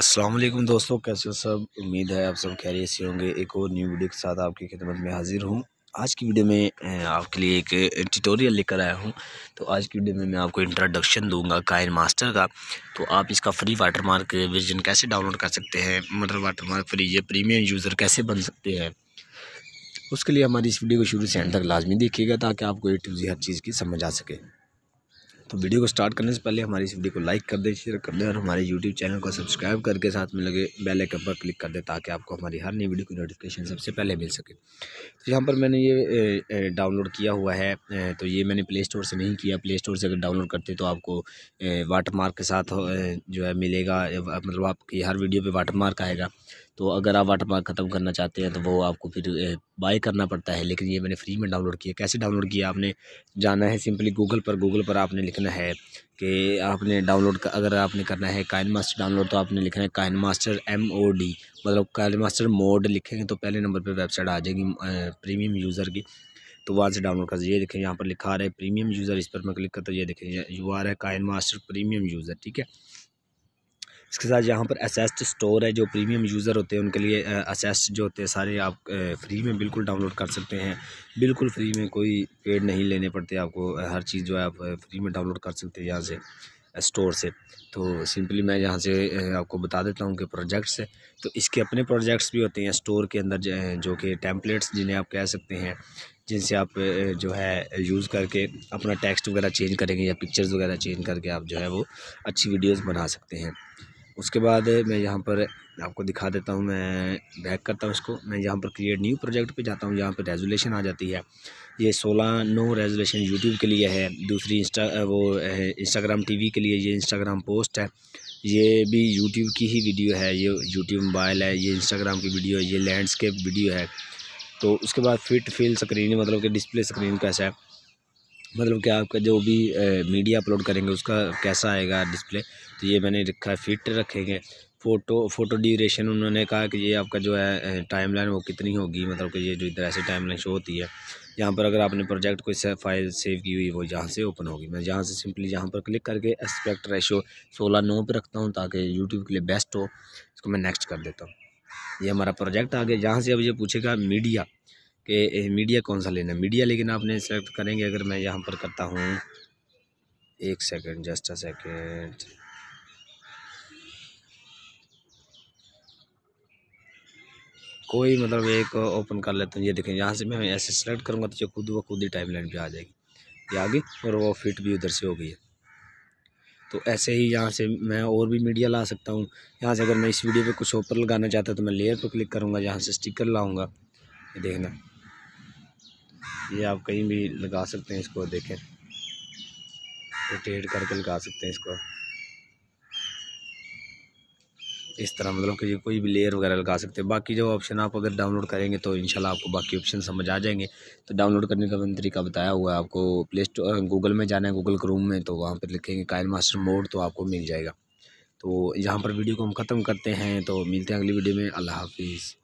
अस्सलाम वालेकुम दोस्तों कैसे हो सब उम्मीद है आप सब खैरियत से होंगे एक और न्यू वीडियो के साथ आपकी खिदमत में हाज़िर हूँ आज की वीडियो में आपके लिए एक ट्यूटोरियल लेकर आया हूँ तो आज की वीडियो में मैं आपको इंट्रोडक्शन दूंगा काइन मास्टर का तो आप इसका फ्री वाटर मार्क वर्जन कैसे डाउनलोड कर सकते हैं मटर वाटर मार्क फ्री ये प्रीमियम यूज़र कैसे बन सकते हैं उसके लिए हमारी इस वीडियो को शुरू से एंड तक लाजमी देखिएगा ताकि आपको ए टू जी हर चीज़ की समझ आ सके तो वीडियो को स्टार्ट करने से पहले हमारी इस वीडियो को लाइक कर दें शेयर कर दें और हमारे यूट्यूब चैनल को सब्सक्राइब करके साथ में लगे बेल आइकन पर क्लिक कर दें ताकि आपको हमारी हर नई वीडियो की नोटिफिकेशन सबसे पहले मिल सके तो यहाँ पर मैंने ये डाउनलोड किया हुआ है तो ये मैंने प्ले स्टोर से नहीं किया प्ले स्टोर से अगर डाउनलोड करते तो आपको वाटर मार्क के साथ जो है मिलेगा मतलब आपकी हर वीडियो पर वाटर मार्क आएगा तो अगर आप वाटर मार्क ख़त्म करना चाहते हैं तो वो आपको फिर बाय करना पड़ता है लेकिन ये मैंने फ्री में डाउनलोड किया कैसे डाउनलोड किया आपने जाना है सिंपली गूगल पर गूगल पर आपने लिखा इतना है कि आपने डाउनलोड अगर आपने करना है काइन मास्टर डाउनलोड तो आपने लिखना है KineMaster M O D मतलब काइन मास्टर मोड लिखेंगे तो पहले नंबर पे वेबसाइट आ जाएगी प्रीमियम यूज़र की तो वहाँ से डाउनलोड कर ये देखें यहाँ पर लिखा आ रहा है प्रीमियम यूज़र इस पर मैं क्लिक करता तो ये देखें यू आर है काइन मास्टर प्रीमियम यूज़र ठीक है इसके साथ यहाँ पर असेस्ट स्टोर है जो प्रीमियम यूज़र होते हैं उनके लिए असेस्ट जो होते हैं सारे आप फ्री में बिल्कुल डाउनलोड कर सकते हैं बिल्कुल फ्री में कोई पेड नहीं लेने पड़ते आपको हर चीज़ जो है आप फ्री में डाउनलोड कर सकते हैं यहाँ से स्टोर से तो सिंपली मैं यहाँ से आपको बता देता हूँ कि प्रोजेक्ट्स तो इसके अपने प्रोजेक्ट्स भी होते हैं स्टोर के अंदर जो कि टैंपलेट्स जिन्हें आप कह सकते हैं जिनसे आप जो है यूज़ करके अपना टेक्स्ट वगैरह चेंज करेंगे या पिक्चर्स वगैरह चेंज करके आप जो है वो अच्छी वीडियोस बना सकते हैं उसके बाद मैं यहाँ पर आपको दिखा देता हूँ मैं बैक करता हूँ इसको मैं यहाँ पर क्रिएट न्यू प्रोजेक्ट पे जाता हूँ जहाँ पर रेजोलेशन आ जाती है ये सोलह नो रेजोलेशन यूट्यूब के लिए है दूसरी इंस्टा वो इंस्टाग्राम टीवी के लिए ये इंस्टाग्राम पोस्ट है ये भी यूट्यूब की ही वीडियो है ये यूट्यूब मोबाइल है ये इंस्टाग्राम की वीडियो है ये लैंडस्केप वीडियो है तो उसके बाद फिट फील स्क्रीन मतलब कि डिस्प्ले स्क्रीन कैसा है मतलब कि आपका जो भी मीडिया अपलोड करेंगे उसका कैसा आएगा डिस्प्ले तो ये मैंने रखा है फिट रखेंगे फ़ोटो फ़ोटो ड्यूरेशन उन्होंने कहा कि ये आपका जो है टाइम लाइन वो कितनी होगी मतलब कि ये जो इधर ऐसे टाइम लाइन शो होती है यहाँ पर अगर आपने प्रोजेक्ट कोई फाइल सेव की हुई वो यहाँ से ओपन होगी मैं यहाँ से सिंपली यहाँ पर क्लिक करके एस्पेक्ट रेशो सोलह नौ पर रखता हूँ ताकि यूट्यूब के लिए बेस्ट हो इसको मैं नेक्स्ट कर देता हूँ ये हमारा प्रोजेक्ट आ गया जहाँ से अब ये पूछेगा मीडिया कि मीडिया कौन सा लेना है मीडिया लेकिन आपने सेलेक्ट करेंगे अगर मैं यहाँ पर करता हूँ एक सेकेंड जस्ट अ सेकेंड कोई मतलब एक ओपन कर लेता हूँ ये देखें यहाँ से मैं ऐसे सेलेक्ट करूँगा तो जो खुद व खुद ही टाइम लाइन पर आ जाएगी ये आ गई और वो फिट भी उधर से हो गई है तो ऐसे ही यहाँ से मैं और भी मीडिया ला सकता हूँ यहाँ से अगर मैं इस वीडियो पे कुछ ऊपर लगाना चाहता तो मैं लेयर पर क्लिक करूँगा यहाँ से स्टिकर लाऊँगा देखना ये आप कहीं भी लगा सकते हैं इसको देखें रोटेट करके लगा सकते हैं इसको इस तरह मतलब कि कोई भी लेयर वगैरह लगा सकते हैं बाकी जो ऑप्शन आप अगर डाउनलोड करेंगे तो इंशाल्लाह आपको बाकी ऑप्शन समझ आ जाएंगे तो डाउनलोड करने का मैंने तरीका बताया हुआ है आपको प्ले स्टोर गूगल में जाना है गूगल क्रोम में तो वहाँ पर लिखेंगे कायल मास्टर मोड तो आपको मिल जाएगा तो यहाँ पर वीडियो को हम ख़त्म करते हैं तो मिलते हैं अगली वीडियो में अल्लाह हाफिज़